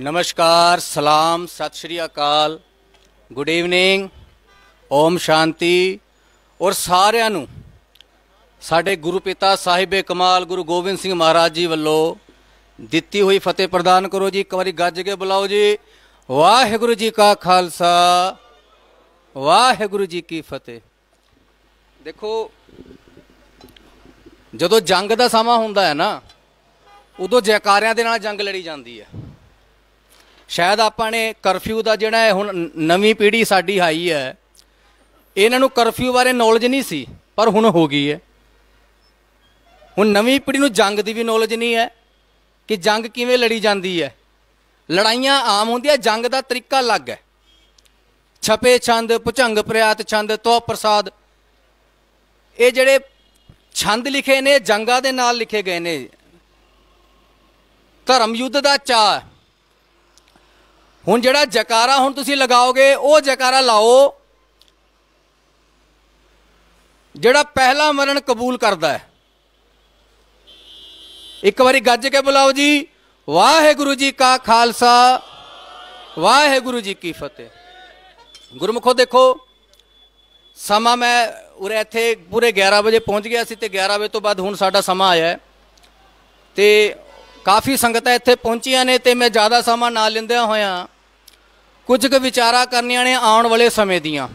ਨਮਸਕਾਰ ਸਲਾਮ ਸਤਿ ਸ਼੍ਰੀ ਅਕਾਲ ਗੁੱਡ ਈਵਨਿੰਗ ਓਮ ਸ਼ਾਂਤੀ ਔਰ ਸਾਰਿਆਂ ਨੂੰ ਸਾਡੇ ਗੁਰੂ ਪਿਤਾ ਸਾਹਿਬੇ ਕਮਾਲ ਗੁਰੂ ਗੋਬਿੰਦ ਸਿੰਘ ਮਹਾਰਾਜ ਜੀ ਵੱਲੋਂ ਦਿੱਤੀ ਹੋਈ ਫਤਿਹ ਪ੍ਰਦਾਨ ਕਰੋ ਜੀ ਇੱਕ ਵਾਰੀ ਗੱਜ ਕੇ ਬੁਲਾਓ ਜੀ ਵਾਹਿਗੁਰੂ ਜੀ ਕਾ ਖਾਲਸਾ ਵਾਹਿਗੁਰੂ ਜੀ ਕੀ ਫਤਿਹ ਦੇਖੋ ਜਦੋਂ ਜੰਗ ਦਾ ਸਮਾਂ ਹੁੰਦਾ ਹੈ ਨਾ ਉਦੋਂ ਜੈਕਾਰਿਆਂ ਦੇ ਨਾਲ ਜੰਗ ਲੜੀ ਜਾਂਦੀ ਹੈ ਸ਼ਾਇਦ ਆਪਾਂ ਨੇ ਕਰਫਿਊ ਦਾ ਜਿਹੜਾ ਹੈ ਹੁਣ ਨਵੀਂ ਪੀੜ੍ਹੀ ਸਾਡੀ ਆਈ ਹੈ ਇਹਨਾਂ ਨੂੰ ਕਰਫਿਊ ਬਾਰੇ ਨੌਲੇਜ ਨਹੀਂ ਸੀ ਪਰ ਹੁਣ ਹੋ ਗਈ ਹੈ ਹੁਣ ਨਵੀਂ ਪੀੜ੍ਹੀ ਨੂੰ ਜੰਗ ਦੀ ਵੀ ਨੌਲੇਜ ਨਹੀਂ ਹੈ ਕਿ ਜੰਗ ਕਿਵੇਂ ਲੜੀ ਜਾਂਦੀ ਹੈ ਲੜਾਈਆਂ ਆਮ ਹੁੰਦੀਆਂ ਜੰਗ ਦਾ ਤਰੀਕਾ ਅਲੱਗ ਹੈ ਛਪੇ ਛੰਦ ਪੁਚੰਗ ਪ੍ਰਿਆਤ ਛੰਦ ਤੋ ਪ੍ਰਸਾਦ ਇਹ ਜਿਹੜੇ ਛੰਦ ਲਿਖੇ ਨੇ ਜੰਗਾਂ ਦੇ ਨਾਲ ਲਿਖੇ ਗਏ ਨੇ ਧਰਮ ਯੁੱਧ ਦਾ ਚਾ ਹੁਣ ਜਿਹੜਾ ਜਕਾਰਾ ਹੁਣ ਤੁਸੀਂ ਲਗਾਓਗੇ ਉਹ ਜਕਾਰਾ ਲਾਓ ਜਿਹੜਾ ਪਹਿਲਾ ਮਰਨ ਕਬੂਲ ਕਰਦਾ ਹੈ ਇੱਕ ਵਾਰੀ ਗੱਜ ਕੇ ਬੁਲਾਓ ਜੀ ਵਾਹਿਗੁਰੂ ਜੀ ਕਾ ਖਾਲਸਾ ਵਾਹਿਗੁਰੂ ਜੀ ਕੀ ਫਤਿਹ ਗੁਰਮਖੋ ਦੇਖੋ ਸਮਾਂ ਮੈਂ ਉਰੇ ਇੱਥੇ ਪੂਰੇ 11 ਵਜੇ ਪਹੁੰਚ ਗਿਆ ਸੀ ਤੇ 11 ਵਜੇ ਤੋਂ ਬਾਅਦ ਹੁਣ ਸਾਡਾ ਸਮਾਂ ਆਇਆ ਤੇ ਕਾਫੀ ਸੰਗਤਾਂ ਇੱਥੇ ਪਹੁੰਚੀਆਂ ਨੇ ਤੇ ਮੈਂ ਜ਼ਿਆਦਾ ਸਮਾਂ ਨਾ ਲੈਂਦਿਆਂ ਹੋਇਆਂ ਕੁਝ ਕੁ ਵਿਚਾਰਾ ਕਰਨੀਆਂ ਨੇ ਆਉਣ ਵਾਲੇ ਸਮੇਂ ਦੀਆਂ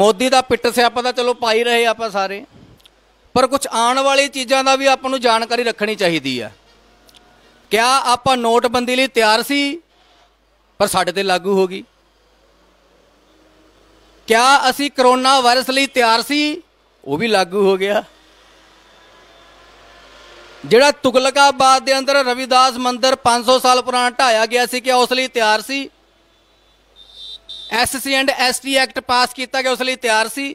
ਮੋਦੀ ਦਾ ਪਿੱਟ ਸਿਆਪਾ ਤਾਂ ਚਲੋ ਪਾਈ ਰਹੇ ਆਪਾਂ ਸਾਰੇ ਪਰ ਕੁਝ ਆਉਣ ਵਾਲੀ ਚੀਜ਼ਾਂ ਦਾ ਵੀ ਆਪਾਂ ਨੂੰ ਜਾਣਕਾਰੀ ਰੱਖਣੀ ਚਾਹੀਦੀ ਆ ਕਿਆ ਆਪਾਂ ਨੋਟਬੰਦੀ ਲਈ ਤਿਆਰ ਸੀ ਪਰ ਸਾਡੇ ਤੇ ਲਾਗੂ ਹੋ ਗਈ ਕਿਆ ਅਸੀਂ ਕਰੋਨਾ ਵਾਇਰਸ ਲਈ ਤਿਆਰ ਸੀ ਉਹ ਵੀ ਲਾਗੂ ਹੋ ਗਿਆ ਜਿਹੜਾ ਤੁਗਲਕਾਬਾਦ ਦੇ ਅੰਦਰ ਰਵਿਦਾਸ ਮੰਦਿਰ 500 ਸਾਲ ਪੁਰਾਣਾ ਢਾਇਆ ਗਿਆ ਸੀ ਕਿ ਉਸ ਲਈ ਤਿਆਰ ਸੀ SC and ST act pass ਕੀਤਾ ਗਿਆ ਉਸ ਲਈ ਤਿਆਰ ਸੀ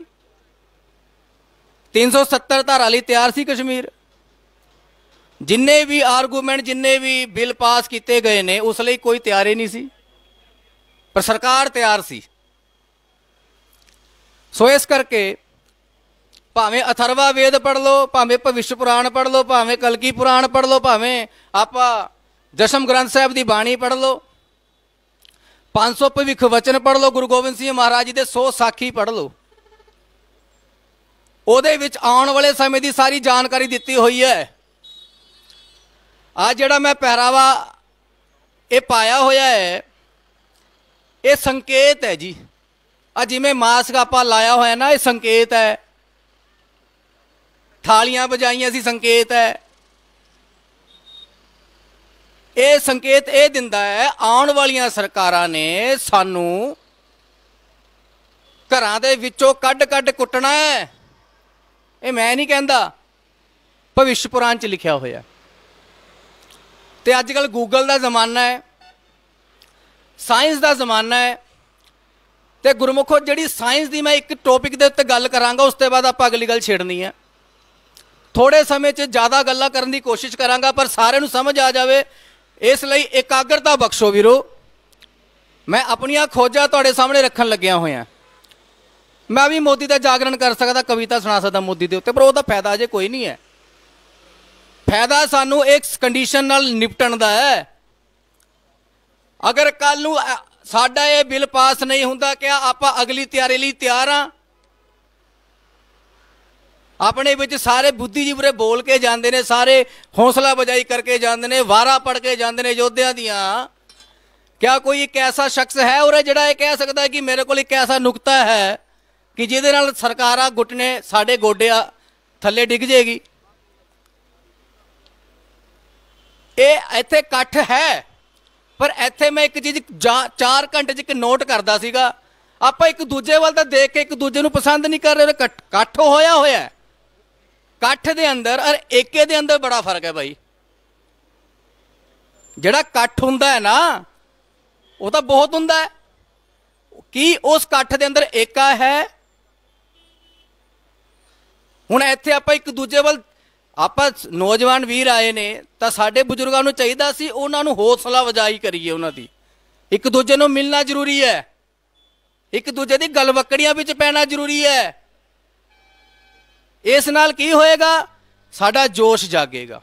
370 ਧਾਰਾ ਲਈ ਤਿਆਰ ਸੀ ਕਸ਼ਮੀਰ ਜਿੰਨੇ ਵੀ ਆਰਗੂਮੈਂਟ ਜਿੰਨੇ ਵੀ ਬਿੱਲ ਪਾਸ ਕੀਤੇ ਗਏ ਨੇ ਉਸ ਲਈ ਕੋਈ ਤਿਆਰੀ ਨਹੀਂ ਸੀ ਪਰ ਸਰਕਾਰ ਤਿਆਰ ਸੀ ਸੋ ਇਸ ਕਰਕੇ ਭਾਵੇਂ ਅਥਰਵਾ ਵੇਦ ਪੜ ਲਓ ਭਾਵੇਂ ਭਵਿਸ਼ ਪੁਰਾਣ ਪੜ ਲਓ ਭਾਵੇਂ ਕਲਕੀ ਪੁਰਾਣ ਪੜ ਲਓ ਭਾਵੇਂ ਆਪਾ ਦਸ਼ਮ ਗ੍ਰੰਥ ਸਾਹਿਬ ਦੀ ਬਾਣੀ ਪੜ ਲਓ 500 ਪਵਿੱਖ ਵਚਨ ਪੜ ਲਓ ਗੁਰੂ ਗੋਬਿੰਦ ਸਿੰਘ ਮਹਾਰਾਜ ਜੀ ਦੇ 100 ਸਾਖੀ ਪੜ ਲਓ ਉਹਦੇ ਵਿੱਚ ਆਉਣ ਵਾਲੇ ਸਮੇਂ ਦੀ ਸਾਰੀ ਜਾਣਕਾਰੀ ਦਿੱਤੀ ਹੋਈ ਹੈ ਆ ਜਿਹੜਾ ਮੈਂ ਪਹਿਰਾਵਾ ਇਹ ਪਾਇਆ ਹੋਇਆ ਹੈ ਇਹ ਸੰਕੇਤ ਹੈ ਜੀ ਆ ਜਿਵੇਂ ਮਾਸਕ ਆਪਾਂ ਲਾਇਆ ਹੋਇਆ ਨਾ ਇਹ ਸੰਕੇਤ ਹੈ ਥਾਲੀਆਂ ਵਜਾਈਆਂ ਸੀ ਸੰਕੇਤ ਹੈ ਇਹ ਸੰਕੇਤ ਇਹ ਦਿੰਦਾ ਹੈ ਆਉਣ ਵਾਲੀਆਂ ਸਰਕਾਰਾਂ ਨੇ ਸਾਨੂੰ ਘਰਾਂ ਦੇ ਵਿੱਚੋਂ ਕੱਢ-ਕੱਢ ਕੁੱਟਣਾ ਹੈ ਇਹ ਮੈਂ ਨਹੀਂ ਕਹਿੰਦਾ ਭਵਿੱਖ ਪੁਰਾਣ ਚ ਲਿਖਿਆ ਹੋਇਆ ਤੇ ਅੱਜ ਕੱਲ ਗੂਗਲ ਦਾ ਜ਼ਮਾਨਾ ਹੈ ਸਾਇੰਸ ਦਾ ਜ਼ਮਾਨਾ ਹੈ ਤੇ ਗੁਰਮੁਖੋ ਜਿਹੜੀ ਸਾਇੰਸ ਦੀ ਮੈਂ ਇੱਕ ਟੌਪਿਕ ਦੇ ਉੱਤੇ ਗੱਲ ਕਰਾਂਗਾ ਉਸ ਤੋਂ ਬਾਅਦ ਆਪਾਂ ਅਗਲੀ ਗੱਲ ਛੇੜਨੀ ਹੈ ਥੋੜੇ ਸਮੇਂ 'ਚ ਜ਼ਿਆਦਾ ਗੱਲਾਂ ਕਰਨ ਦੀ ਕੋਸ਼ਿਸ਼ ਕਰਾਂਗਾ ਪਰ ਸਾਰਿਆਂ ਨੂੰ ਸਮਝ ਆ ਜਾਵੇ ਇਸ ਲਈ ਇਕਾਗਰਤਾ ਬਖਸ਼ੋ ਵੀਰੋ ਮੈਂ ਆਪਣੀਆਂ ਖੋਜਾਂ ਤੁਹਾਡੇ ਸਾਹਮਣੇ ਰੱਖਣ ਲੱਗਿਆ ਹੋਇਆ ਮੈਂ ਵੀ ਮੋਦੀ ਦਾ ਜਾਗਰਣ ਕਰ ਸਕਦਾ ਕਵਿਤਾ ਸੁਣਾ ਸਕਦਾ ਮੋਦੀ ਦੇ ਉੱਤੇ ਪਰ ਉਹਦਾ ਫਾਇਦਾ ਜੇ ਕੋਈ ਨਹੀਂ ਹੈ ਫਾਇਦਾ ਸਾਨੂੰ ਇੱਕ ਕੰਡੀਸ਼ਨ ਨਾਲ ਨਿਪਟਣ ਦਾ ਹੈ ਅਗਰ ਕੱਲ ਨੂੰ ਸਾਡਾ ਇਹ ਬਿੱਲ ਪਾਸ ਨਹੀਂ ਹੁੰਦਾ ਕਿ ਆਪਾਂ ਅਗਲੀ ਤਿਆਰੀ ਲਈ ਤਿਆਰ ਆ ਆਪਣੇ ਵਿੱਚ ਸਾਰੇ ਬੁੱਧੀਜੀਵ ਬਰੇ ਬੋਲ ਕੇ ਜਾਂਦੇ ਨੇ ਸਾਰੇ ਹੌਸਲਾ ਬਜਾਈ ਕਰਕੇ ਜਾਂਦੇ ਨੇ ਵਾਰਾ ਪੜ ਕੇ ਜਾਂਦੇ ਨੇ ਯੋਧਿਆਂ ਦੀਆਂ ਕਿਆ ਕੋਈ ਇੱਕ ਐਸਾ ਸ਼ਖਸ ਹੈ ਉਹ ਜਿਹੜਾ ਇਹ ਕਹਿ ਸਕਦਾ ਹੈ ਕਿ ਮੇਰੇ ਕੋਲ ਇੱਕ ਐਸਾ ਨੁਕਤਾ ਹੈ ਕਿ ਜਿਹਦੇ ਨਾਲ ਸਰਕਾਰਾਂ ਗੁੱਟਨੇ ਸਾਡੇ ਗੋਡਿਆਂ ਥੱਲੇ ਡਿੱਗ ਜੇਗੀ ਇਹ ਇੱਥੇ ਇਕੱਠ ਹੈ ਪਰ ਇੱਥੇ ਮੈਂ ਇੱਕ ਚੀਜ਼ 4 ਘੰਟੇ ਚ ਇੱਕ ਨੋਟ ਕਰਦਾ ਸੀਗਾ ਆਪਾਂ ਇੱਕ ਦੂਜੇ ਵੱਲ ਤਾਂ ਦੇਖ ਕੇ ਇੱਕ ਦੂਜੇ ਨੂੰ ਪਸੰਦ ਨਹੀਂ ਕਰ ਰਹੇ ਇਕੱਠ ਹੋਇਆ ਹੋਇਆ ਇਕੱਠ ਦੇ ਅੰਦਰ ਔਰ ਏਕੇ ਦੇ ਅੰਦਰ ਬੜਾ ਫਰਕ ਹੈ ਭਾਈ ਜਿਹੜਾ ਇਕੱਠ ਹੁੰਦਾ ਹੈ ਨਾ ਉਹ ਤਾਂ ਬਹੁਤ ਹੁੰਦਾ ਹੈ ਕੀ ਉਸ ਇਕੱਠ ਦੇ ਅੰਦਰ ਏਕਾ ਹੈ ਹੁਣ ਇੱਥੇ ਆਪਾਂ ਇੱਕ ਦੂਜੇ ਵੱਲ ਆਪਾਂ ਨੌਜਵਾਨ ਵੀਰ ਆਏ ਨੇ ਤਾਂ ਸਾਡੇ ਬਜ਼ੁਰਗਾਂ ਨੂੰ ਚਾਹੀਦਾ ਸੀ ਉਹਨਾਂ ਨੂੰ ਹੌਸਲਾ ਵਜਾਈ ਕਰੀਏ ਉਹਨਾਂ ਦੀ ਇੱਕ ਦੂਜੇ ਨੂੰ ਮਿਲਣਾ ਜ਼ਰੂਰੀ ਹੈ ਇੱਕ ਦੂਜੇ ਦੀ ਵਕੜੀਆਂ ਵਿੱਚ ਪੈਣਾ ਜ਼ਰੂਰੀ ਹੈ ਇਸ ਨਾਲ ਕੀ ਹੋਏਗਾ ਸਾਡਾ ਜੋਸ਼ ਜਾਗੇਗਾ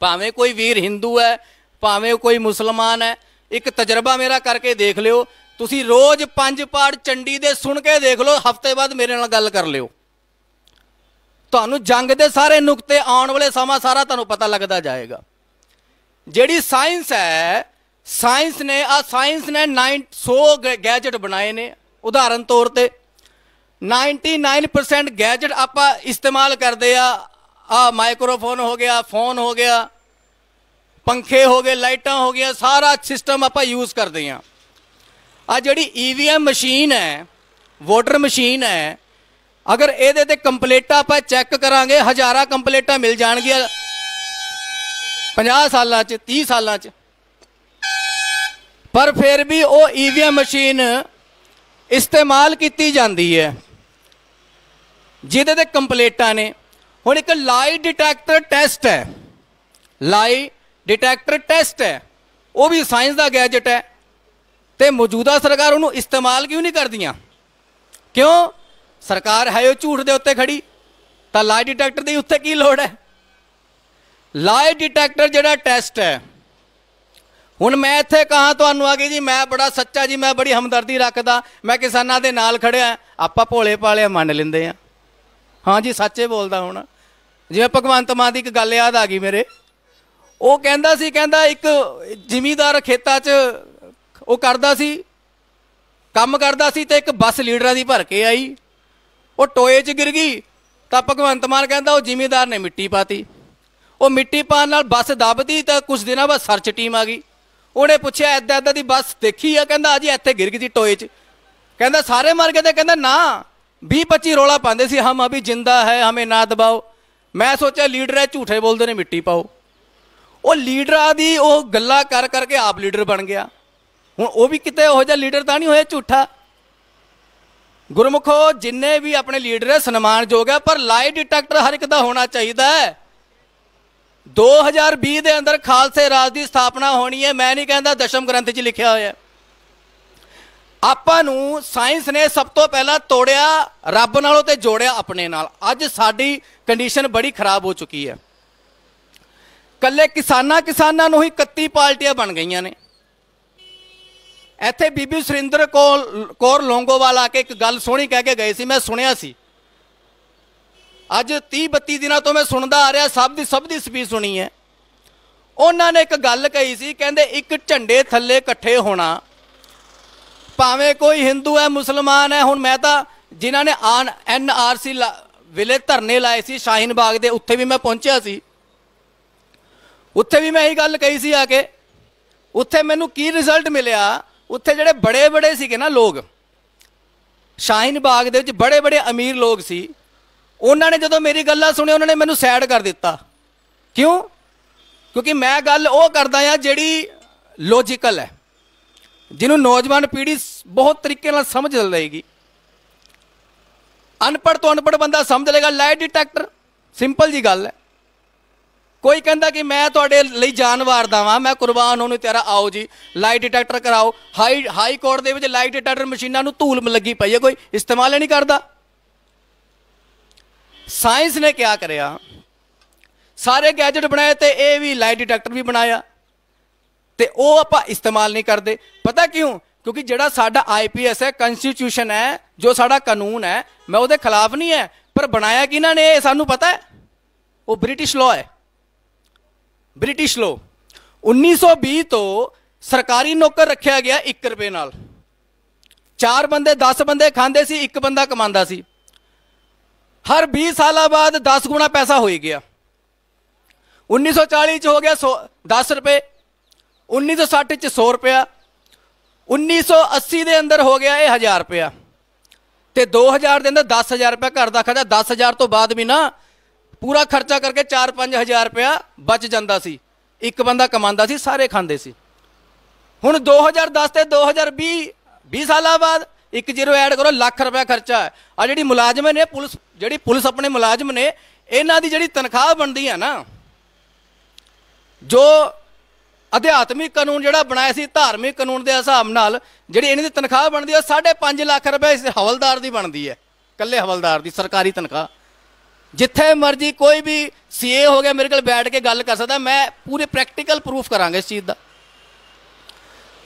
ਭਾਵੇਂ ਕੋਈ ਵੀਰ ਹਿੰਦੂ ਹੈ ਭਾਵੇਂ ਕੋਈ ਮੁਸਲਮਾਨ ਹੈ ਇੱਕ ਤਜਰਬਾ ਮੇਰਾ ਕਰਕੇ ਦੇਖ ਲਿਓ ਤੁਸੀਂ ਰੋਜ਼ ਪੰਜ ਪਾੜ ਚੰਡੀ ਦੇ ਸੁਣ ਕੇ ਦੇਖ ਲਓ ਹਫਤੇ ਬਾਅਦ ਮੇਰੇ ਨਾਲ ਗੱਲ ਕਰ ਲਿਓ ਤੁਹਾਨੂੰ ਜੰਗ ਦੇ ਸਾਰੇ ਨੁਕਤੇ ਆਉਣ ਵਾਲੇ ਸਮਾਂ ਸਾਰਾ ਤੁਹਾਨੂੰ ਪਤਾ ਲੱਗਦਾ ਜਾਏਗਾ ਜਿਹੜੀ ਸਾਇੰਸ ਹੈ ਸਾਇੰਸ ਨੇ ਆ ਸਾਇੰਸ ਨੇ 900 ਗੈਜਟ ਬਣਾਏ ਨੇ ਉਦਾਹਰਨ ਤੌਰ ਤੇ 99% ਗੈਜਟ ਆਪਾਂ ਇਸਤੇਮਾਲ ਕਰਦੇ ਆ ਆ ਮਾਈਕਰੋਫੋਨ ਹੋ ਗਿਆ ਫੋਨ ਹੋ ਗਿਆ ਪੰਖੇ ਹੋ ਗਏ ਲਾਈਟਾਂ ਹੋ ਗਈਆਂ ਸਾਰਾ ਸਿਸਟਮ ਆਪਾਂ ਯੂਜ਼ ਕਰਦੇ ਆ ਆ ਜਿਹੜੀ ਈਵੀਐਮ e ਮਸ਼ੀਨ ਹੈ ਵੋਟਰ ਮਸ਼ੀਨ ਹੈ ਅਗਰ ਇਹਦੇ ਤੇ ਕੰਪਲੀਟਾ ਆਪਾਂ ਚੈੱਕ ਕਰਾਂਗੇ ਹਜ਼ਾਰਾਂ ਕੰਪਲੀਟਾ ਮਿਲ ਜਾਣਗੀਆਂ 50 ਸਾਲਾਂ ਚ 30 ਸਾਲਾਂ ਚ ਪਰ ਫਿਰ ਵੀ ਉਹ ਈਵੀਐਮ e ਮਸ਼ੀਨ ਇਸਤੇਮਾਲ ਕੀਤੀ ਜਾਂਦੀ ਹੈ ਜਿਹਦੇ ਤੇ ਕੰਪਲੀਟਾਂ ਨੇ ਹੁਣ ਇੱਕ ਲਾਈ ਡਿਟੈਕਟਰ ਟੈਸਟ ਹੈ ਲਾਈ ਡਿਟੈਕਟਰ ਟੈਸਟ ਹੈ ਉਹ ਵੀ ਸਾਇੰਸ ਦਾ ਗੈਜਟ ਹੈ ਤੇ ਮੌਜੂਦਾ ਸਰਕਾਰ ਉਹਨੂੰ ਇਸਤੇਮਾਲ ਕਿਉਂ ਨਹੀਂ ਕਰਦੀਆਂ ਕਿਉਂ ਸਰਕਾਰ ਹੈ ਉਹ ਝੂਠ ਦੇ ਉੱਤੇ ਖੜੀ ਤਾਂ ਲਾਈ ਡਿਟੈਕਟਰ ਦੀ ਉੱਤੇ ਕੀ ਲੋੜ ਹੈ ਲਾਈ ਡਿਟੈਕਟਰ ਜਿਹੜਾ ਟੈਸਟ ਹੈ ਹੁਣ ਮੈਂ ਇੱਥੇ ਕਹਾ ਤੁਹਾਨੂੰ ਆ ਕੇ ਜੀ ਮੈਂ ਬੜਾ ਸੱਚਾ ਜੀ ਮੈਂ ਬੜੀ ਹਮਦਰਦੀ ਰੱਖਦਾ ਮੈਂ ਕਿਸਾਨਾਂ ਦੇ ਨਾਲ ਖੜਿਆ ਆਪਾਂ ਭੋਲੇ ਪਾਲੇ ਮੰਨ ਲੈਂਦੇ ਆ ਹਾਂ ਜੀ ਸੱਚੇ ਬੋਲਦਾ ਹੁਣ ਜਿਵੇਂ ਭਗਵੰਤ ਮਾਨ ਦੀ ਇੱਕ ਗੱਲ ਯਾਦ ਆ ਗਈ ਮੇਰੇ ਉਹ ਕਹਿੰਦਾ ਸੀ ਕਹਿੰਦਾ ਇੱਕ ਜ਼ਿਮੀਦਾਰ ਖੇਤਾਂ 'ਚ ਉਹ ਕਰਦਾ ਸੀ ਕੰਮ ਕਰਦਾ ਸੀ ਤੇ ਇੱਕ ਬੱਸ ਲੀਡਰਾਂ ਦੀ ਭਰ ਕੇ ਆਈ ਉਹ ਟੋਏ 'ਚ ਗਿਰ ਗਈ ਤਾਂ ਭਗਵੰਤ ਮਾਨ ਕਹਿੰਦਾ ਉਹ ਜ਼ਿਮੀਦਾਰ ਨੇ ਮਿੱਟੀ ਪਾਤੀ ਉਹ ਮਿੱਟੀ ਪਾਣ ਨਾਲ ਬੱਸ ਦਬਦੀ ਤਾਂ ਕੁਝ ਦਿਨਾਂ ਬਾਅਦ ਸਰਚ ਟੀਮ ਆ ਗਈ ਉਹਨੇ ਪੁੱਛਿਆ ਐਦਾਂ ਐਦਾਂ ਦੀ ਬੱਸ ਦੇਖੀ ਆ ਕਹਿੰਦਾ ਅਜੀ ਇੱਥੇ ਗਿਰ ਗਈ ਸੀ ਟੋਏ 'ਚ ਕਹਿੰਦਾ ਸਾਰੇ ਮਰ ਗਏ ਤੇ ਕਹਿੰਦਾ ਨਾ 20 25 ਰੋਲਾ ਪਾਉਂਦੇ ਸੀ ਹਮ ਅਭੀ ਜਿੰਦਾ ਹੈ ਹਮੇ ਨਾ ਦਬਾਓ ਮੈਂ ਸੋਚਿਆ ਲੀਡਰ ਹੈ ਝੂਠੇ ਬੋਲਦੇ ਨੇ ਮਿੱਟੀ ਪਾਓ ਉਹ ਲੀਡਰਾਂ ਦੀ ਉਹ ਗੱਲਾਂ ਕਰ ਕਰਕੇ ਆਪ ਲੀਡਰ ਬਣ ਗਿਆ ਹੁਣ ਉਹ ਵੀ ਕਿਤੇ ਉਹ ਜਿਹਾ ਲੀਡਰ ਤਾਂ ਨਹੀਂ ਹੋਇਆ ਝੂਠਾ ਗੁਰਮੁਖੋ ਜਿੰਨੇ ਵੀ ਆਪਣੇ ਲੀਡਰ ਹੈ ਸਨਮਾਨਯੋਗ ਹੈ ਪਰ ਲਾਈ ਡਿਟੈਕਟਰ ਹਰ ਇੱਕ ਦਾ ਹੋਣਾ ਚਾਹੀਦਾ ਹੈ 2020 ਦੇ ਅੰਦਰ ਖਾਲਸੇ ਰਾਜ ਦੀ ਸਥਾਪਨਾ ਹੋਣੀ ਹੈ ਮੈਂ ਨਹੀਂ ਕਹਿੰਦਾ ਦਸ਼ਮ ਗ੍ਰੰਥ 'ਚ ਲਿਖਿਆ ਹੋਇਆ ਆਪਾਂ ਨੂੰ ਸਾਇੰਸ ਨੇ ਸਭ ਤੋਂ ਪਹਿਲਾਂ ਤੋੜਿਆ ਰੱਬ ਨਾਲੋਂ ਤੇ ਜੋੜਿਆ ਆਪਣੇ ਨਾਲ ਅੱਜ ਸਾਡੀ ਕੰਡੀਸ਼ਨ ਬੜੀ ਖਰਾਬ ਹੋ ਚੁੱਕੀ ਹੈ ਕੱਲੇ ਕਿਸਾਨਾਂ ਕਿਸਾਨਾਂ ਨੂੰ ਹੀ 31 ਪਾਰਟੀਆਂ ਬਣ ਗਈਆਂ ਨੇ ਇੱਥੇ ਬੀਬੀ ਸੁਰਿੰਦਰ ਕੋਰ ਲੋਂਗੋਵਾਲ ਆ ਕੇ ਇੱਕ ਗੱਲ ਸੋਹਣੀ ਕਹਿ ਕੇ ਗਏ ਸੀ ਮੈਂ ਸੁਣਿਆ ਸੀ ਅੱਜ 30 32 ਦਿਨਾਂ ਤੋਂ ਮੈਂ ਸੁਣਦਾ ਆ ਰਿਹਾ ਸਭ ਦੀ ਸਭ ਦੀ ਸਪੀਚ ਸੁਣੀ ਹੈ ਉਹਨਾਂ ਨੇ ਇੱਕ ਗੱਲ ਕਹੀ ਸੀ ਕਹਿੰਦੇ ਇੱਕ ਝੰਡੇ ਥੱਲੇ ਇਕੱਠੇ ਹੋਣਾ ਭਾਵੇਂ ਕੋਈ ਹਿੰਦੂ ਹੈ ਮੁਸਲਮਾਨ ਹੈ ਹੁਣ ਮੈਂ ਤਾਂ ਜਿਨ੍ਹਾਂ ਨੇ ਆਨ ਐਨ ਆਰ ਸੀ ਵਿਲੇ ਧਰਨੇ ਲਾਏ ਸੀ ਸ਼ਾਹੀਨ ਬਾਗ ਦੇ ਉੱਥੇ ਵੀ ਮੈਂ ਪਹੁੰਚਿਆ ਸੀ ਉੱਥੇ ਵੀ ਮੈਂ ਇਹੀ ਗੱਲ ਕਹੀ ਸੀ ਆ ਕੇ ਉੱਥੇ ਮੈਨੂੰ ਕੀ ਰਿਜ਼ਲਟ ਮਿਲਿਆ ਉੱਥੇ ਜਿਹੜੇ ਬੜੇ ਬੜੇ ਸੀਗੇ ਨਾ ਲੋਕ ਸ਼ਾਹੀਨ ਬਾਗ ਦੇ ਵਿੱਚ ਬੜੇ ਬੜੇ ਅਮੀਰ ਲੋਕ ਸੀ ਉਹਨਾਂ ਨੇ ਜਦੋਂ ਮੇਰੀ ਗੱਲਾਂ ਸੁਣੀ ਉਹਨਾਂ ਨੇ ਮੈਨੂੰ ਸੈਡ ਕਰ ਦਿੱਤਾ ਕਿਉਂ ਕਿਉਂਕਿ ਮੈਂ ਗੱਲ ਉਹ ਕਰਦਾ ਆ ਜਿਹੜੀ ਲੌਜੀਕਲ ਹੈ ਜਿਹਨੂੰ ਨੌਜਵਾਨ ਪੀੜ੍ਹੀ ਬਹੁਤ ਤਰੀਕੇ ਨਾਲ ਸਮਝ ਲਏਗੀ ਅਨਪੜ੍ਹ ਤੋਂ ਅਨਪੜ੍ਹ ਬੰਦਾ ਸਮਝ ਲਏਗਾ ਲਾਈਟ ਡਿਟੈਕਟਰ ਸਿੰਪਲ ਜੀ ਗੱਲ ਹੈ ਕੋਈ ਕਹਿੰਦਾ ਕਿ ਮੈਂ ਤੁਹਾਡੇ ਲਈ ਜਾਨਵਾਰ ਵਾਰਦਾ ਵਾਂ ਮੈਂ ਕੁਰਬਾਨ ਹੋਣ ਨੂੰ ਤੇਰਾ ਆਓ ਜੀ ਲਾਈਟ ਡਿਟੈਕਟਰ ਕਰਾਓ ਹਾਈ ਹਾਈ ਕੋਰਟ ਦੇ ਵਿੱਚ ਲਾਈਟ ਡਿਟੈਕਟਰ ਮਸ਼ੀਨਾਂ ਨੂੰ ਧੂਲ ਲੱਗੀ ਪਈ ਹੈ ਕੋਈ ਇਸਤੇਮਾਲ ਨਹੀਂ ਕਰਦਾ ਸਾਇੰਸ ਨੇ ਕਿਆ ਕਰਿਆ ਸਾਰੇ ਗੈਜਟ ਬਣਾਏ ਤੇ ਇਹ ਵੀ ਲਾਈਟ ਡਿਟੈਕਟਰ ਵੀ ਬਣਾਇਆ ਤੇ ਉਹ ਆਪਾਂ ਇਸਤੇਮਾਲ ਨਹੀਂ ਕਰਦੇ ਪਤਾ ਕਿਉਂ ਕਿਉਂਕਿ ਜਿਹੜਾ ਸਾਡਾ ਆਈਪੀਐਸ ਹੈ ਕਨਸਟੀਟਿਊਸ਼ਨ ਹੈ ਜੋ ਸਾਡਾ ਕਾਨੂੰਨ ਹੈ ਮੈਂ ਉਹਦੇ ਖਿਲਾਫ ਨਹੀਂ ਹੈ ਪਰ ਬਣਾਇਆ ਕਿਹਨਾਂ ਨੇ ਇਹ ਸਾਨੂੰ ਪਤਾ ਹੈ ਉਹ ਬ੍ਰਿਟਿਸ਼ ਲਾਅ ਹੈ ਬ੍ਰਿਟਿਸ਼ ਲਾਅ 1920 ਤੋਂ ਸਰਕਾਰੀ ਨੌਕਰ ਰੱਖਿਆ ਗਿਆ 1 ਰੁਪਏ ਨਾਲ ਚਾਰ ਬੰਦੇ 10 ਬੰਦੇ ਖਾਂਦੇ ਸੀ ਇੱਕ ਬੰਦਾ ਕਮਾਉਂਦਾ ਸੀ ਹਰ 20 ਸਾਲਾਂ ਬਾਅਦ 10 ਗੁਣਾ ਪੈਸਾ ਹੋਈ ਗਿਆ 1940 ਚ ਹੋ ਗਿਆ 10 ਰੁਪਏ 1960 ਚ 100 ਰੁਪਿਆ 1980 ਦੇ ਅੰਦਰ ਹੋ ਗਿਆ ਇਹ 1000 ਰੁਪਿਆ ਤੇ 2000 ਦੇ ਅੰਦਰ 10000 ਰੁਪਿਆ ਘਰ ਦਾ ਖਰਚਾ 10000 ਤੋਂ ਬਾਅਦ ਵੀ ਨਾ ਪੂਰਾ ਖਰਚਾ ਕਰਕੇ 4-5000 ਰੁਪਿਆ ਬਚ ਜਾਂਦਾ ਸੀ ਇੱਕ ਬੰਦਾ ਕਮਾਉਂਦਾ ਸੀ ਸਾਰੇ ਖਾਂਦੇ ਸੀ ਹੁਣ 2010 ਤੇ 2020 20 ਸਾਲਾਂ ਬਾਅਦ ਇੱਕ ਜ਼ੀਰੋ ਐਡ ਕਰੋ ਲੱਖ ਰੁਪਿਆ ਖਰਚਾ ਆ ਜਿਹੜੀ ਮੁਲਾਜ਼ਮ ਨੇ ਪੁਲਿਸ ਜਿਹੜੀ ਪੁਲਿਸ ਆਪਣੇ ਮੁਲਾਜ਼ਮ ਨੇ ਇਹਨਾਂ ਦੀ ਜਿਹੜੀ ਤਨਖਾਹ ਬਣਦੀ ਹੈ ਨਾ ਜੋ ਅਧਿਆਤਮਿਕ ਕਾਨੂੰਨ ਜਿਹੜਾ ਬਣਾਇਆ ਸੀ ਧਾਰਮਿਕ ਕਾਨੂੰਨ ਦੇ ਹਿਸਾਬ ਨਾਲ ਜਿਹੜੀ ਇਹਨਾਂ ਦੀ ਤਨਖਾਹ ਬਣਦੀ ਹੈ 5.5 ਲੱਖ ਰੁਪਏ ਇਸ ਹਵਲਦਾਰ ਦੀ ਬਣਦੀ ਹੈ ਕੱਲੇ ਹਵਲਦਾਰ ਦੀ ਸਰਕਾਰੀ ਤਨਖਾਹ ਜਿੱਥੇ ਮਰਜ਼ੀ ਕੋਈ ਵੀ ਸੀਏ ਹੋ ਗਿਆ ਮੇਰੇ ਕੋਲ ਬੈਠ ਕੇ ਗੱਲ ਕਰ ਸਕਦਾ ਮੈਂ ਪੂਰੇ ਪ੍ਰੈਕਟੀਕਲ ਪ੍ਰੂਫ ਕਰਾਂਗਾ ਇਸ ਚੀਜ਼ ਦਾ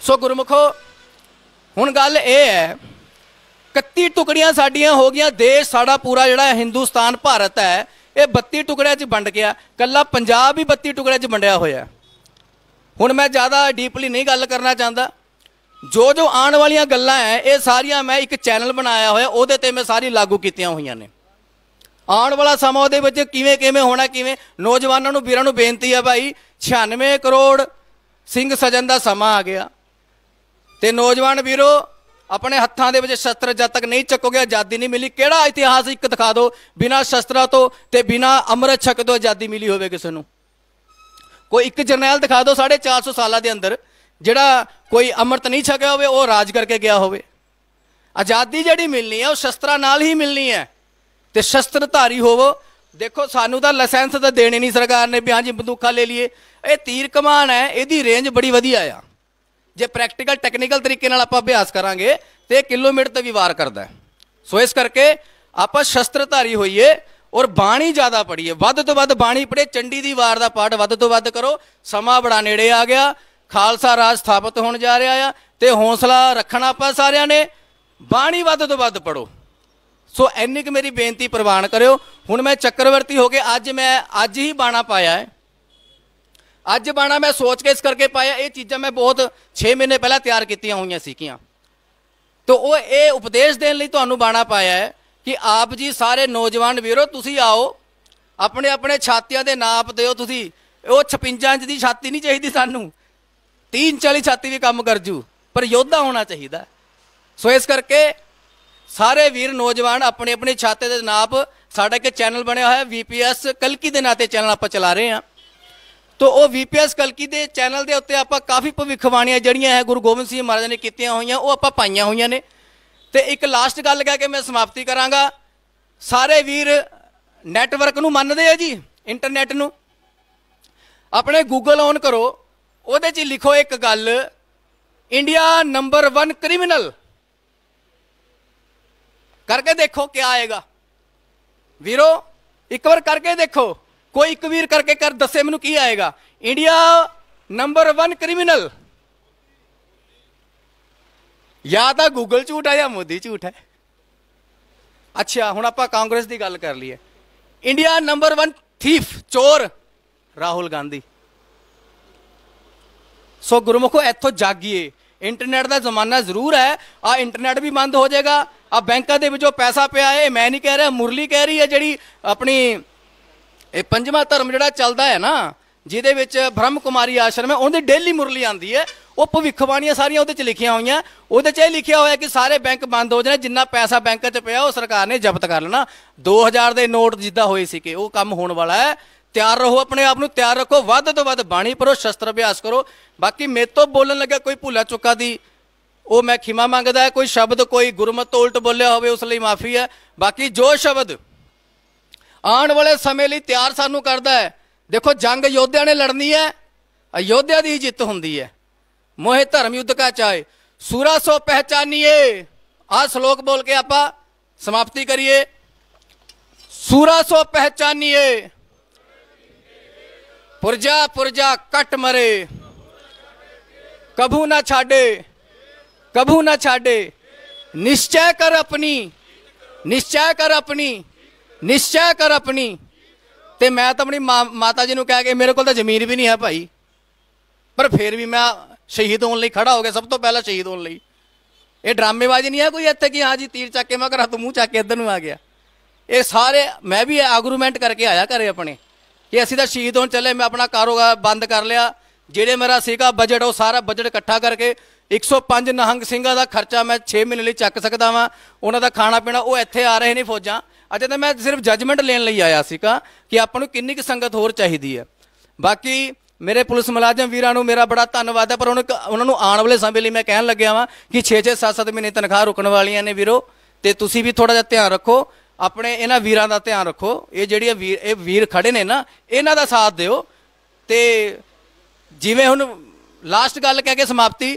ਸੋ ਗੁਰਮੁਖੋ ਹੁਣ ਗੱਲ ਇਹ ਹੈ 31 ਟੁਕੜੀਆਂ ਸਾਡੀਆਂ ਹੋ ਗਈਆਂ ਦੇਸ਼ ਸਾਡਾ ਪੂਰਾ ਜਿਹੜਾ ਹਿੰਦੁਸਤਾਨ ਭਾਰਤ ਹੈ ਇਹ 32 ਟੁਕੜਿਆਂ 'ਚ ਵੰਡ ਗਿਆ ਕੱਲਾ ਪੰਜਾਬ ਵੀ 32 ਟੁਕੜਿਆਂ 'ਚ ਵੰਡਿਆ ਹੋਇਆ ਹੁਣ ਮੈਂ ਜ਼ਿਆਦਾ ਡੀਪਲੀ ਨਹੀਂ ਗੱਲ ਕਰਨਾ ਚਾਹੁੰਦਾ ਜੋ ਜੋ ਆਉਣ ਵਾਲੀਆਂ ਗੱਲਾਂ ਐ ਇਹ ਸਾਰੀਆਂ ਮੈਂ ਇੱਕ ਚੈਨਲ ਬਣਾਇਆ ਹੋਇਆ ਉਹਦੇ ਤੇ ਮੈਂ ਸਾਰੀ ਲਾਗੂ ਕੀਤੀਆਂ ਹੋਈਆਂ ਨੇ ਆਉਣ ਵਾਲਾ ਸਮਾਂ ਉਹਦੇ ਵਿੱਚ ਕਿਵੇਂ ਕਿਵੇਂ ਹੋਣਾ ਕਿਵੇਂ ਨੌਜਵਾਨਾਂ ਨੂੰ ਵੀਰਾਂ ਨੂੰ ਬੇਨਤੀ ਆ ਭਾਈ 96 ਕਰੋੜ ਸਿੰਘ ਸਜਨ ਦਾ ਸਮਾਂ ਆ ਗਿਆ ਤੇ ਨੌਜਵਾਨ ਵੀਰੋ ਆਪਣੇ ਹੱਥਾਂ ਦੇ ਵਿੱਚ ਸ਼ਸਤਰ ਜਦ ਤੱਕ ਨਹੀਂ ਚੱਕੋਗੇ ਆਜ਼ਾਦੀ ਨਹੀਂ ਮਿਲੀ ਕਿਹੜਾ ਇਤਿਹਾਸ ਇੱਕ ਦਿਖਾ ਦਿਓ ਬਿਨਾਂ ਸ਼ਸਤਰਾਂ ਤੋਂ ਤੇ ਬਿਨਾਂ ਅੰਮ੍ਰਿਤ ਛਕ ਤੋਂ ਆਜ਼ਾਦੀ ਮਿਲੀ ਹੋਵੇ ਕਿਸੇ ਨੂੰ ਕੋਈ ਇੱਕ ਜਰਨੈਲ ਦਿਖਾ ਦਿਓ 450 ਸਾਲਾਂ ਦੇ ਅੰਦਰ ਜਿਹੜਾ ਕੋਈ ਅੰਮ੍ਰਿਤ ਨਹੀਂ ਛਕਿਆ ਹੋਵੇ ਉਹ ਰਾਜ ਕਰਕੇ ਗਿਆ ਹੋਵੇ ਆਜ਼ਾਦੀ ਜਿਹੜੀ ਮਿਲਣੀ ਹੈ ਉਹ ਸ਼ਸਤਰਾਂ ਨਾਲ ਹੀ ਮਿਲਣੀ ਹੈ ਤੇ ਸ਼ਸਤਰਧਾਰੀ ਹੋਵੋ ਦੇਖੋ ਸਾਨੂੰ ਤਾਂ ਲਾਇਸੈਂਸ ਤਾਂ ਦੇਣੇ ਨਹੀਂ ਸਰਕਾਰ ਨੇ ਵੀ ਹਾਂਜੀ ਬੰਦੂਕਾਂ ਲੈ ਲਈਏ ਇਹ ਤੀਰ ਕਮਾਨ ਹੈ ਇਹਦੀ ਰੇਂਜ ਬੜੀ ਵਧੀਆ ਆ ਜੇ ਪ੍ਰੈਕਟੀਕਲ ਟੈਕਨੀਕਲ ਤਰੀਕੇ ਨਾਲ ਆਪਾਂ ਅਭਿਆਸ ਕਰਾਂਗੇ ਤੇ ਕਿਲੋਮੀਟਰ ਤੇ ਵੀ ਵਾਰ ਕਰਦਾ ਸੋ ਇਸ ਕਰਕੇ ਆਪਾਂ ਸ਼ਸਤਰਧਾਰੀ ਹੋਈਏ ਔਰ ਬਾਣੀ ਜ਼ਿਆਦਾ ਪੜ੍ਹੀਏ ਵੱਧ ਤੋਂ ਵੱਧ ਬਾਣੀ ਪੜ੍ਹੇ ਚੰਡੀ ਦੀ ਵਾਰ ਦਾ ਪਾਠ ਵੱਧ ਤੋਂ ਵੱਧ ਕਰੋ ਸਮਾਂ ਬੜਾ ਨੇੜੇ ਆ ਗਿਆ ਖਾਲਸਾ ਰਾਜ ਸਥਾਪਿਤ ਹੋਣ ਜਾ ਰਿਹਾ ਆ ਤੇ ਹੌਸਲਾ ਰੱਖਣਾ ਆਪਾਂ ਸਾਰਿਆਂ ਨੇ ਬਾਣੀ ਵੱਧ ਤੋਂ ਵੱਧ ਪੜੋ ਸੋ ਐਨੀ ਕਿ ਮੇਰੀ ਬੇਨਤੀ ਪ੍ਰਵਾਨ ਕਰਿਓ ਹੁਣ ਮੈਂ ਚੱਕਰਵਰਤੀ ਹੋ ਕੇ ਅੱਜ ਮੈਂ ਅੱਜ ਹੀ ਬਾਣਾ ਪਾਇਆ ਹੈ ਅੱਜ ਬਾਣਾ ਮੈਂ ਸੋਚ ਕੇ ਇਸ ਕਰਕੇ ਪਾਇਆ ਇਹ ਚੀਜ਼ਾਂ ਮੈਂ ਬਹੁਤ 6 ਮਹੀਨੇ ਪਹਿਲਾਂ ਤਿਆਰ ਕੀਤੀਆਂ ਹੋਈਆਂ ਸੀ ਕਿਆਂ ਤੋ ਉਹ ਇਹ ਉਪਦੇਸ਼ ਦੇਣ ਲਈ ਤੁਹਾਨੂੰ ਬਾਣਾ ਪਾਇਆ ਹੈ ਕਿ ਆਪ ਜੀ ਸਾਰੇ ਨੌਜਵਾਨ ਵੀਰੋ ਤੁਸੀਂ ਆਓ ਆਪਣੇ ਆਪਣੇ ਛਾਤੀਆਂ ਦੇ ਨਾਪ ਦਿਓ ਤੁਸੀਂ ਉਹ 56 ਇੰਚ ਦੀ ਛਾਤੀ ਨਹੀਂ ਚਾਹੀਦੀ ਸਾਨੂੰ 30 40 ਛਾਤੀ ਵੀ ਕੰਮ ਕਰ ਜੂ ਪਰ ਯੋਧਾ ਹੋਣਾ ਚਾਹੀਦਾ ਸੋ ਇਸ ਕਰਕੇ ਸਾਰੇ ਵੀਰ ਨੌਜਵਾਨ ਆਪਣੇ ਆਪਣੇ ਛਾਤੇ ਦੇ ਨਾਪ ਸਾਡਾ ਇੱਕ ਚੈਨਲ ਬਣਿਆ ਹੋਇਆ VPS ਕਲਕੀ ਦੇ ਨਾਂ ਤੇ ਚੈਨਲ ਆਪਾਂ ਚਲਾ ਰਹੇ ਹਾਂ ਤੋ ਉਹ VPS ਕਲਕੀ ਦੇ ਚੈਨਲ ਦੇ ਉੱਤੇ ਆਪਾਂ ਕਾਫੀ ਭਵਿੱਖਬਾਣੀਆਂ ਜਿਹੜੀਆਂ ਹੈ ਗੁਰੂ ਗੋਬਿੰਦ ਸਿੰਘ ਮਹਾਰਾਜ ਨੇ ਕੀਤੀਆਂ ਹੋਈਆਂ ਉਹ ਆਪਾਂ ਪਾਈਆਂ ਹੋਈਆਂ ਨੇ ਤੇ ਇੱਕ ਲਾਸਟ ਗੱਲ ਕਹਿ ਕੇ ਮੈਂ ਸਮਾਪਤੀ ਕਰਾਂਗਾ ਸਾਰੇ ਵੀਰ ਨੈਟਵਰਕ ਨੂੰ ਮੰਨਦੇ ਆ ਜੀ ਇੰਟਰਨੈਟ ਨੂੰ ਆਪਣੇ ਗੂਗਲ ਔਨ ਕਰੋ ਉਹਦੇ 'ਚ ਲਿਖੋ ਇੱਕ ਗੱਲ ਇੰਡੀਆ ਨੰਬਰ 1 ਕ੍ਰਿਮੀਨਲ ਕਰਕੇ ਦੇਖੋ ਕੀ ਆਏਗਾ ਵੀਰੋ ਇੱਕ ਵਾਰ ਕਰਕੇ ਦੇਖੋ ਕੋਈ ਇੱਕ ਵੀਰ ਕਰਕੇ ਕਰ ਦੱਸੇ ਮੈਨੂੰ ਕੀ ਆਏਗਾ ਇੰਡੀਆ ਨੰਬਰ 1 ਕ੍ਰਿਮੀਨਲ ਜਾਂ ਤਾਂ ਗੂਗਲ ਝੂਠ ਹੈ ਜਾਂ ਮੋਦੀ ਝੂਠ ਹੈ ਅੱਛਾ ਹੁਣ ਆਪਾਂ ਕਾਂਗਰਸ ਦੀ ਗੱਲ ਕਰ ਲਈਏ ਇੰਡੀਆ ਨੰਬਰ 1 ਥੀਫ ਚੋਰ ਰਾਹੁਲ ਗਾਂਧੀ ਸੋ ਗੁਰਮੁਖੋ ਇੱਥੋਂ ਜਾਗੀਏ ਇੰਟਰਨੈਟ ਦਾ ਜ਼ਮਾਨਾ ਜ਼ਰੂਰ ਹੈ ਆ ਇੰਟਰਨੈਟ ਵੀ ਬੰਦ ਹੋ ਜਾਏਗਾ ਆ ਬੈਂਕਾਂ ਦੇ ਵਿੱਚੋਂ ਪੈਸਾ ਪਿਆ ਹੈ ਮੈਂ ਨਹੀਂ ਕਹਿ ਰਿਹਾ ਮੁਰਲੀ ਕਹਿ ਰਹੀ ਹੈ ਜਿਹੜੀ ਆਪਣੀ ਇਹ ਪੰਜਵਾਂ ਧਰਮ ਜਿਹੜਾ ਚੱਲਦਾ ਹੈ ਨਾ ਜਿਹਦੇ ਵਿੱਚ ਬ੍ਰਹਮ ਕੁਮਾਰੀ ਆਸ਼ਰਮ ਹੈ ਉਹਦੀ ਡੇਲੀ ਮੁਰਲੀ ਆਂਦੀ ਹੈ ਉਹ ਭਵਿੱਖਬਾਣੀਆਂ ਸਾਰੀਆਂ ਉਹਦੇ 'ਚ ਲਿਖੀਆਂ ਹੋਈਆਂ ਉਹਦੇ 'ਚ ਇਹ ਲਿਖਿਆ ਹੋਇਆ ਕਿ ਸਾਰੇ ਬੈਂਕ ਬੰਦ ਹੋ ਜਾਣੇ ਜਿੰਨਾ ਪੈਸਾ ਬੈਂਕਾਂ 'ਚ ਪਿਆ ਉਹ ਸਰਕਾਰ ਨੇ ਜ਼ਬਤ ਕਰ ਲੈਣਾ 2000 ਦੇ ਨੋਟ ਜਿੱਦਾਂ ਹੋਏ ਸੀ ਕਿ ਉਹ ਕੰਮ ਹੋਣ ਵਾਲਾ ਹੈ ਤਿਆਰ ਰਹੋ ਆਪਣੇ ਆਪ ਨੂੰ ਤਿਆਰ ਰੱਖੋ ਵੱਧ ਤੋਂ ਵੱਧ ਬਾਣੀ ਪੜੋ ਸ਼ਸਤਰ ਅਭਿਆਸ ਕਰੋ ਬਾਕੀ ਮੇਰੇ ਤੋਂ ਬੋਲਣ ਲੱਗਾ ਕੋਈ ਭੁੱਲਾ ਚੁੱਕਾ ਦੀ ਉਹ ਮੈਂ ਖਿਮਾ ਮੰਗਦਾ ਕੋਈ ਸ਼ਬਦ ਕੋਈ ਗੁਰਮਤ ਤੋਂ ਉਲਟ ਬੋਲਿਆ ਹੋਵੇ ਉਸ ਲਈ ਮਾਫੀ ਹੈ ਬਾਕੀ ਜੋ ਸ਼ਬਦ ਆਉਣ ਵਾਲੇ ਸਮੇਂ ਲਈ ਤਿਆਰ ਸਾਨੂੰ ਕਰਦਾ ਹੈ ਦੇਖੋ ਜੰਗ ਯੋਧਿਆਂ ਨੇ ਲੜਨੀ ਹੈ ਅਯੋਧਿਆ ਦੀ ਜਿੱਤ ਹੁੰਦੀ ਹੈ ਮੋਹਿ ਧਰਮ ਯੁੱਧ ਕਾ ਚਾਏ ਸੂਰਾ ਸੋ ਪਹਿਚਾਨੀਏ ਆ ਸ਼ਲੋਕ ਬੋਲ ਕੇ ਆਪਾਂ ਸਮਾਪਤੀ ਕਰੀਏ ਸੂਰਾ ਸੋ ਪਹਿਚਾਨੀਏ ਪੁਰਜਾ ਪੁਰਜਾ ਕਟ ਮਰੇ ਕਭੂ ਨਾ ਛਾਡੇ ਕਭੂ ਨਾ ਛਾਡੇ ਨਿਸ਼ਚੈ ਕਰ ਆਪਣੀ ਨਿਸ਼ਚੈ ਕਰ ਆਪਣੀ ਨਿਸ਼ਚੈ ਕਰ ਆਪਣੀ ਤੇ ਮੈਂ ਤਾਂ ਆਪਣੀ ਮਾਤਾ ਜੀ ਨੂੰ ਕਹਿ ਕੇ ਮੇਰੇ ਕੋਲ ਤਾਂ ਜ਼ਮੀਨ ਵੀ ਨਹੀਂ ਹੈ ਭਾਈ ਪਰ ਫਿਰ ਵੀ ਮੈਂ ਸ਼ਹੀਦ ਹੋਣ ਲਈ ਖੜਾ ਹੋ ਗਿਆ ਸਭ ਤੋਂ ਪਹਿਲਾਂ ਸ਼ਹੀਦ ਹੋਣ ਲਈ ਇਹ ਡਰਾਮੇਬਾਜ਼ੀ ਨਹੀਂ ਹੈ ਕੋਈ ਇੱਥੇ ਕਿ ਹਾਂ ਜੀ ਤੀਰ ਚੱਕ ਕੇ ਮਗਰ ਹੱਥ ਮੂੰਹ ਚੱਕ ਕੇ ਇੱਧਰ ਨੂੰ ਆ ਗਿਆ ਇਹ ਸਾਰੇ ਮੈਂ ਵੀ ਆਰਗੂਮੈਂਟ ਕਰਕੇ ਆਇਆ ਘਰੇ ਆਪਣੇ ਕਿ ਅਸੀਂ ਤਾਂ ਸ਼ਹੀਦ ਹੋਣ ਚੱਲੇ ਮੈਂ ਆਪਣਾ ਕਾਰੋਗਾ ਬੰਦ ਕਰ ਲਿਆ ਜਿਹੜੇ ਮੇਰਾ ਸੀਗਾ ਬਜਟ ਉਹ ਸਾਰਾ ਬਜਟ ਇਕੱਠਾ ਕਰਕੇ 105 ਨਹੰਗ ਸਿੰਘਾਂ ਦਾ ਖਰਚਾ ਮੈਂ 6 ਮਹੀਨੇ ਲਈ ਚੱਕ ਸਕਦਾ ਵਾਂ ਉਹਨਾਂ ਦਾ ਖਾਣਾ ਪੀਣਾ ਉਹ ਇੱਥੇ ਆ ਰਹੇ ਨੇ ਫੌਜਾਂ ਅਜੇ ਤਾਂ ਮੈਂ ਸਿਰਫ ਜੱਜਮੈਂਟ ਲੈਣ ਲਈ ਆਇਆ ਸੀਗਾ ਕਿ ਆਪਾਂ ਨੂੰ ਕਿੰਨੀ ਕੁ ਸੰਗਤ ਹੋਰ ਚਾਹੀਦੀ ਹੈ ਬਾਕੀ ਮੇਰੇ ਪੁਲਿਸ ਮੁਲਾਜ਼ਮ ਵੀਰਾਂ ਨੂੰ ਮੇਰਾ ਬੜਾ ਧੰਨਵਾਦ ਹੈ ਪਰ ਉਹਨਾਂ ਨੂੰ ਆਉਣ ਵਾਲੇ ਸਮੇਂ ਲਈ ਮੈਂ ਕਹਿਣ ਲੱਗਿਆ ਵਾਂ ਕਿ 6-6 7-7 ਮਹੀਨੇ ਤਨਖਾਹ ਰੁਕਣ ਵਾਲੀਆਂ ਨੇ ਵੀਰੋ ਤੇ ਤੁਸੀਂ ਵੀ ਥੋੜਾ ਜਿਹਾ ਧਿਆਨ ਰੱਖੋ ਆਪਣੇ ਇਹਨਾਂ ਵੀਰਾਂ ਦਾ ਧਿਆਨ ਰੱਖੋ ਇਹ ਜਿਹੜੀ ਵੀਰ ਇਹ ਵੀਰ ਖੜੇ ਨੇ ਨਾ ਇਹਨਾਂ ਦਾ ਸਾਥ ਦਿਓ ਤੇ ਜਿਵੇਂ ਹੁਣ ਲਾਸਟ ਗੱਲ ਕਹਿ ਕੇ ਸਮਾਪਤੀ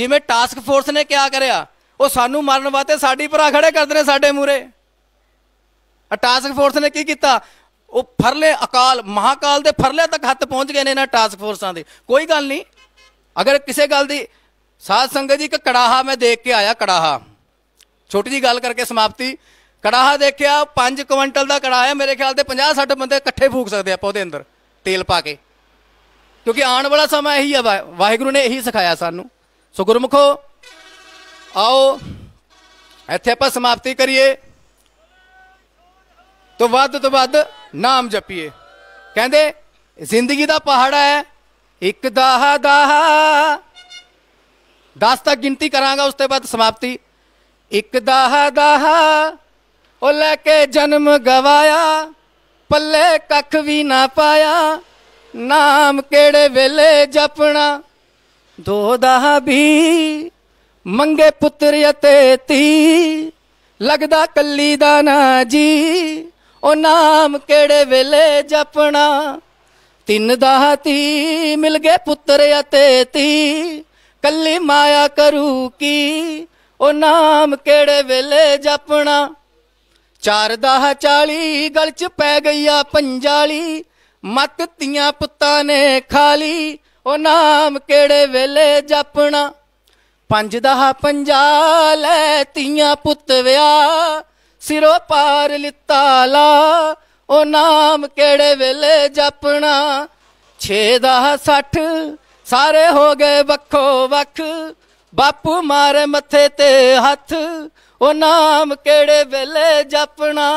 ਜਿਵੇਂ ਟਾਸਕ ਫੋਰਸ ਨੇ ਕਿਹਾ ਕਰਿਆ ਉਹ ਸਾਨੂੰ ਮਾਰਨ ਵਾਸਤੇ ਸਾਡੀ ਭਰਾ ਖੜੇ ਕਰਦੇ ਨੇ ਸਾਡੇ ਮੂਰੇ ਟਾਸਕ ਫੋਰਸ ਨੇ ਕੀ ਕੀਤਾ ਉਹ ਫਰਲੇ ਅਕਾਲ ਮਹਾਕਾਲ ਦੇ ਫਰਲੇ ਤੱਕ ਹੱਥ ਪਹੁੰਚ ਗਏ ਨੇ ਇਹਨਾਂ ਟਾਸਕ ਫੋਰਸਾਂ ਦੇ ਕੋਈ ਗੱਲ ਨਹੀਂ ਅਗਰ ਕਿਸੇ ਗੱਲ ਦੀ ਸਾਧ ਸੰਗਤ ਜੀ ਇੱਕ ਕੜਾਹਾ ਮੈਂ ਦੇਖ ਕੇ ਆਇਆ ਕੜਾਹਾ ਛੋਟੀ ਜੀ ਗੱਲ ਕਰਕੇ ਸਮਾਪਤੀ ਕੜਾਹਾ ਦੇਖਿਆ 5 ਕੁਇੰਟਲ ਦਾ ਕੜਾਹਾ ਹੈ ਮੇਰੇ ਖਿਆਲ ਤੇ 50 60 ਬੰਦੇ ਇਕੱਠੇ ਫੂਕ ਸਕਦੇ ਆਪਾਂ ਉਹਦੇ ਅੰਦਰ ਤੇਲ ਪਾ ਕੇ ਕਿਉਂਕਿ ਆਉਣ ਵਾਲਾ ਸਮਾਂ ਇਹੀ ਆ ਵਾਹਿਗੁਰੂ ਨੇ ਇਹੀ ਸਿਖਾਇਆ ਸਾਨੂੰ ਸੋ ਗੁਰਮੁਖੋ ਆਓ ਇੱਥੇ ਆਪਾਂ ਸਮਾਪਤੀ ਕਰੀਏ ਤੋਂ ਵੱਧ ਤੋਂ ਵੱਧ ਨਾਮ ਜਪੀਏ ਕਹਿੰਦੇ ਜ਼ਿੰਦਗੀ ਦਾ ਪਹਾੜਾ ਹੈ ਇੱਕ ਦਾਹ ਦਾਹ 10 ਤੱਕ ਗਿਣਤੀ ਕਰਾਂਗਾ ਉਸ ਤੋਂ ਬਾਅਦ ਸਮਾਪਤੀ ਇੱਕ ਦਾਹ ਦਾਹ ਉਹ ਲੈ ਕੇ ਜਨਮ ਗਵਾਇਆ ਪੱਲੇ ਕੱਖ ਵੀ ਨਾ ਪਾਇਆ ਨਾਮ ਕਿਹੜੇ ਵੇਲੇ ਜਪਣਾ ਦੋ ਦਾਹ ਵੀ ਮੰਗੇ ਪੁੱਤਰ ਅਤੇ ਤੀ ਲੱਗਦਾ ਕੱਲੀ ਦਾ ਨਾ ਜੀ ਉਹ ਨਾਮ ਕਿਹੜੇ ਵੇਲੇ ਜਪਣਾ ਤਿੰਨ ਦਾ ਤੀ ਮਿਲ ਗਏ ਪੁੱਤਰ ਅਤੇ ਤੀ ਕੱਲੀ ਮਾਇਆ ਕਰੂ ਕੀ ਉਹ ਨਾਮ ਕਿਹੜੇ ਵੇਲੇ ਜਪਣਾ ਚਾਰ ਦਾ 40 ਗਲ ਚ ਪੈ ਗਈਆ ਪੰਜਾਲੀ ਮੱਤ ਤੀਆਂ ਪੁੱਤਾਂ ਨੇ ਖਾਲੀ ਉਹ ਨਾਮ ਕਿਹੜੇ ਵੇਲੇ ਜਪਣਾ ਪੰਜ ਦਾ 50 ਲੈ ਤੀਆਂ ਪੁੱਤ ਵਿਆਹ ਸਿਰੋਂ ਪਾਰ ਲਿੱਤਾ ਲਾ ਉਹ ਨਾਮ ਕਿਹੜੇ ਵੇਲੇ ਜਪਣਾ 6 ਦਾ 60 ਸਾਰੇ ਹੋ ਗਏ ਵੱਖੋ ਵੱਖ ਬਾਪੂ ਮਾਰੇ ਮੱਥੇ ਤੇ ਹੱਥ ਉਹ ਨਾਮ ਕਿਹੜੇ ਵੇਲੇ ਜਪਣਾ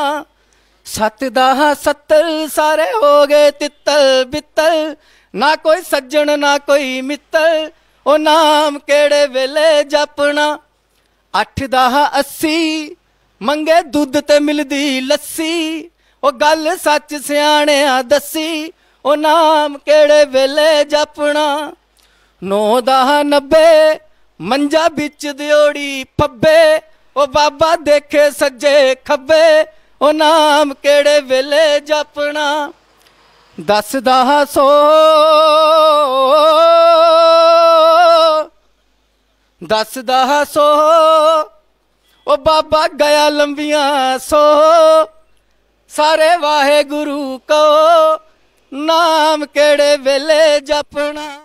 7 ਦਾ 70 ਸਾਰੇ ਹੋ ਗਏ ਤਿੱਤਲ ਬਿੱਤਲ ਨਾ ਕੋਈ ਸੱਜਣ ਨਾ ਕੋਈ ਮਿੱਤਰ ਉਹ ਨਾਮ ਕਿਹੜੇ ਵੇਲੇ ਜਪਣਾ ਅੱਠ ਦਾ 80 ਮੰਗੇ ਦੁੱਧ ਤੇ ਮਿਲਦੀ ਲੱਸੀ ਉਹ ਗੱਲ ਸੱਚ ਸਿਆਣਿਆ ਦੱਸੀ ਉਹ ਨਾਮ ਕਿਹੜੇ ਵੇਲੇ ਜਪਣਾ ਨੋ ਦਾ 90 ਮੰਜਾ ਵਿੱਚ ਦਿਓੜੀ ਫੱਬੇ ਉਹ ਬਾਬਾ ਦੇਖੇ ਸੱਜੇ ਖੱਬੇ ਉਹ ਨਾਮ ਕਿਹੜੇ ਵੇਲੇ ਜਪਣਾ ਦੱਸਦਾ ਸੋ ਦੱਸਦਾ ਸੋ ਉਹ ਬਾਬਾ ਗਿਆ ਲੰਬੀਆਂ ਸੋ ਸਾਰੇ ਵਾਹਿਗੁਰੂ ਕੋ ਨਾਮ ਕਿਹੜੇ ਵੇਲੇ ਜਪਣਾ